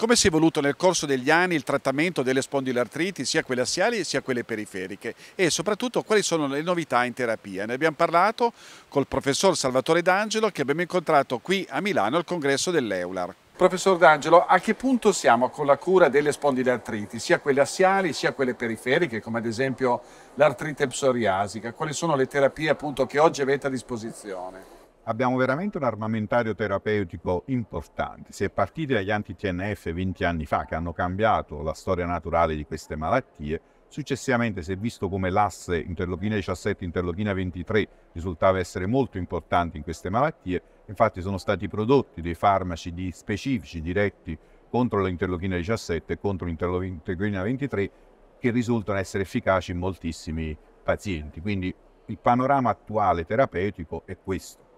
Come si è evoluto nel corso degli anni il trattamento delle spondilartriti, sia quelle assiali sia quelle periferiche? E soprattutto quali sono le novità in terapia? Ne abbiamo parlato col professor Salvatore D'Angelo che abbiamo incontrato qui a Milano al congresso dell'Eular. Professor D'Angelo, a che punto siamo con la cura delle spondilartriti, sia quelle assiali sia quelle periferiche, come ad esempio l'artrite psoriasica? Quali sono le terapie appunto, che oggi avete a disposizione? Abbiamo veramente un armamentario terapeutico importante. Si è partiti dagli anti-TNF 20 anni fa che hanno cambiato la storia naturale di queste malattie. Successivamente si è visto come l'asse interlochina 17 interlochina 23 risultava essere molto importante in queste malattie. Infatti sono stati prodotti dei farmaci di specifici diretti contro l'interlochina 17 e contro l'interlochina 23 che risultano essere efficaci in moltissimi pazienti. Quindi il panorama attuale terapeutico è questo.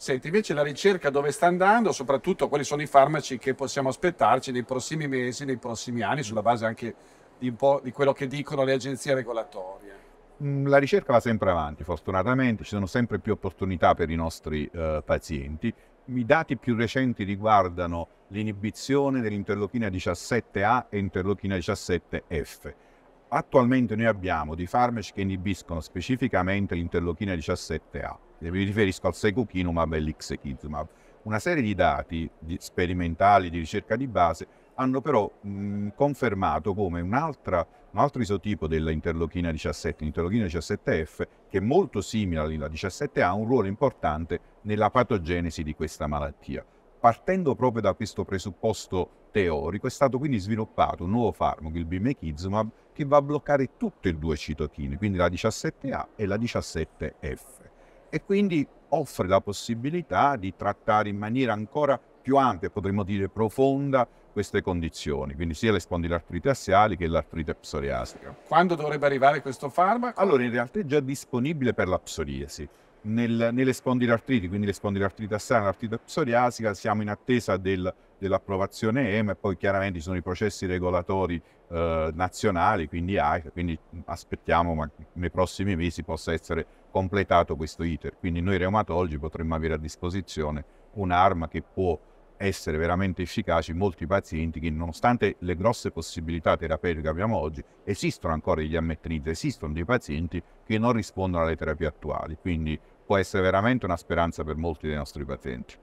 Senti, invece la ricerca dove sta andando, soprattutto quali sono i farmaci che possiamo aspettarci nei prossimi mesi, nei prossimi anni, sulla base anche di, di quello che dicono le agenzie regolatorie? Mm, la ricerca va sempre avanti, fortunatamente, ci sono sempre più opportunità per i nostri eh, pazienti. I dati più recenti riguardano l'inibizione dell'interlochina 17A e interlochina 17F Attualmente noi abbiamo dei farmaci che inibiscono specificamente l'interlochina 17A, mi riferisco al secukinumab e l'ixekizumab. Una serie di dati di sperimentali di ricerca di base hanno però mh, mm, confermato come un altro isotipo dell'interlochina 17, l'interlochina 17F, che è molto simile alla 17A, ha un ruolo importante nella patogenesi di questa malattia. Partendo proprio da questo presupposto teorico, è stato quindi sviluppato un nuovo farmaco, il bimekizumab, che va a bloccare tutte e due citochine, quindi la 17A e la 17F. E quindi offre la possibilità di trattare in maniera ancora più ampia, potremmo dire profonda, queste condizioni, quindi sia le spondilartrite assiali che l'artrite psoriastica. Quando dovrebbe arrivare questo farmaco? Allora, in realtà è già disponibile per la psoriasi nel, nelle spondilartriti, quindi le spondilartriti assana, l'artrite psoriasica, siamo in attesa del, dell'approvazione EMA e poi chiaramente ci sono i processi regolatori eh, nazionali, quindi AIFA, quindi aspettiamo ma nei prossimi mesi possa essere completato questo iter. Quindi noi reumatologi potremmo avere a disposizione un'arma che può essere veramente efficaci in molti pazienti che nonostante le grosse possibilità terapeutiche che abbiamo oggi, esistono ancora degli ammettinizi, esistono dei pazienti che non rispondono alle terapie attuali, quindi può essere veramente una speranza per molti dei nostri pazienti.